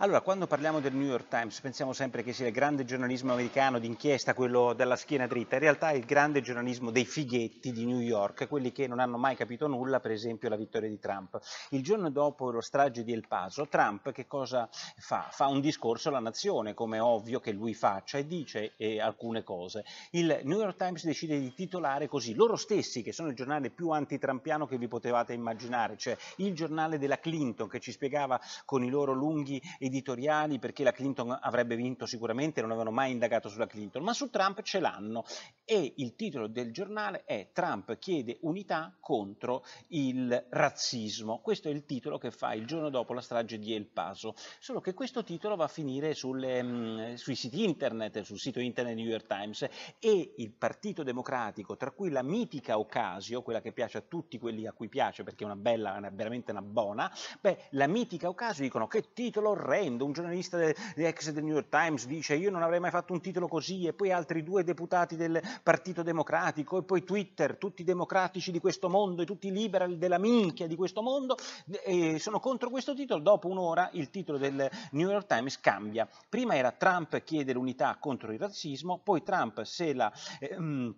Allora, quando parliamo del New York Times pensiamo sempre che sia il grande giornalismo americano d'inchiesta, quello della schiena dritta, in realtà è il grande giornalismo dei fighetti di New York, quelli che non hanno mai capito nulla, per esempio la vittoria di Trump. Il giorno dopo lo strage di El Paso, Trump che cosa fa? Fa un discorso alla nazione, come è ovvio che lui faccia, e dice eh, alcune cose. Il New York Times decide di titolare così, loro stessi, che sono il giornale più antitrampiano che vi potevate immaginare, cioè il giornale della Clinton che ci spiegava con i loro lunghi editoriali perché la Clinton avrebbe vinto sicuramente, non avevano mai indagato sulla Clinton, ma su Trump ce l'hanno e il titolo del giornale è Trump chiede unità contro il razzismo. Questo è il titolo che fa il giorno dopo la strage di El Paso, solo che questo titolo va a finire sulle, mm, sui siti internet, sul sito internet New York Times e il Partito Democratico, tra cui la mitica Ocasio, quella che piace a tutti quelli a cui piace perché è una bella, veramente una buona, beh, la mitica Ocasio dicono che titolo re End, un giornalista de, ex del New York Times dice io non avrei mai fatto un titolo così e poi altri due deputati del Partito Democratico e poi Twitter, tutti i democratici di questo mondo e tutti i liberal della minchia di questo mondo sono contro questo titolo, dopo un'ora il titolo del New York Times cambia. Prima era Trump chiede l'unità contro il razzismo, poi Trump se la eh, mh, mm,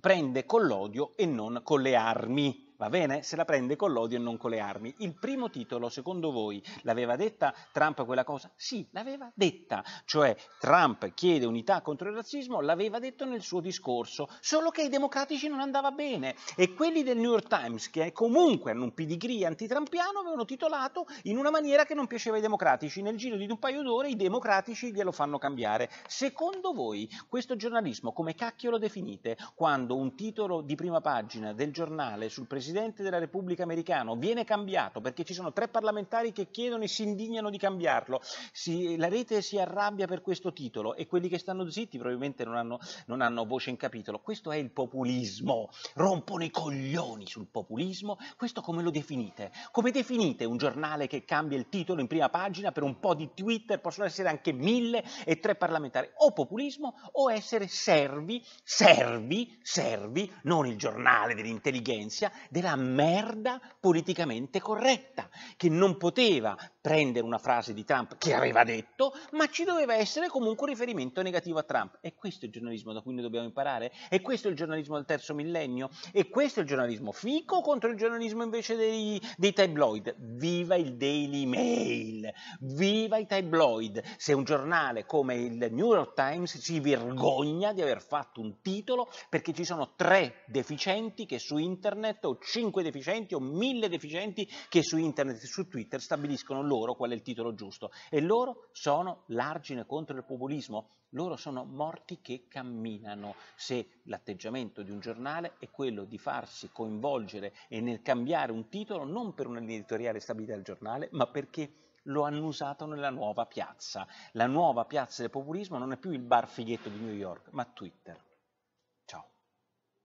prende con l'odio e non con le armi. Va bene? Se la prende con l'odio e non con le armi. Il primo titolo, secondo voi, l'aveva detta Trump quella cosa? Sì, l'aveva detta. Cioè Trump chiede unità contro il razzismo, l'aveva detto nel suo discorso, solo che ai democratici non andava bene. E quelli del New York Times, che comunque hanno un pedigree antitrampiano, avevano titolato in una maniera che non piaceva ai democratici. Nel giro di un paio d'ore i democratici glielo fanno cambiare. Secondo voi questo giornalismo come cacchio lo definite quando un titolo di prima pagina del giornale sul presidente presidente della Repubblica americano, viene cambiato perché ci sono tre parlamentari che chiedono e si indignano di cambiarlo, si, la rete si arrabbia per questo titolo e quelli che stanno zitti probabilmente non hanno, non hanno voce in capitolo, questo è il populismo, rompono i coglioni sul populismo, questo come lo definite? Come definite un giornale che cambia il titolo in prima pagina per un po' di Twitter, possono essere anche mille e tre parlamentari, o populismo o essere servi, servi, servi, non il giornale dell'intelligenza, della merda politicamente corretta, che non poteva prendere una frase di Trump che aveva detto, ma ci doveva essere comunque un riferimento negativo a Trump. E questo è il giornalismo da cui noi dobbiamo imparare? E questo è il giornalismo del terzo millennio? E questo è il giornalismo fico contro il giornalismo invece dei, dei tabloid? Viva il Daily Mail! Viva i tabloid! Se un giornale come il New York Times si vergogna di aver fatto un titolo perché ci sono tre deficienti che su internet, o cinque deficienti, o mille deficienti che su internet e su Twitter stabiliscono loro loro qual è il titolo giusto. E loro sono l'argine contro il populismo, loro sono morti che camminano. Se l'atteggiamento di un giornale è quello di farsi coinvolgere e nel cambiare un titolo non per editoriale stabilita dal giornale, ma perché lo hanno usato nella nuova piazza. La nuova piazza del populismo non è più il bar fighetto di New York, ma Twitter.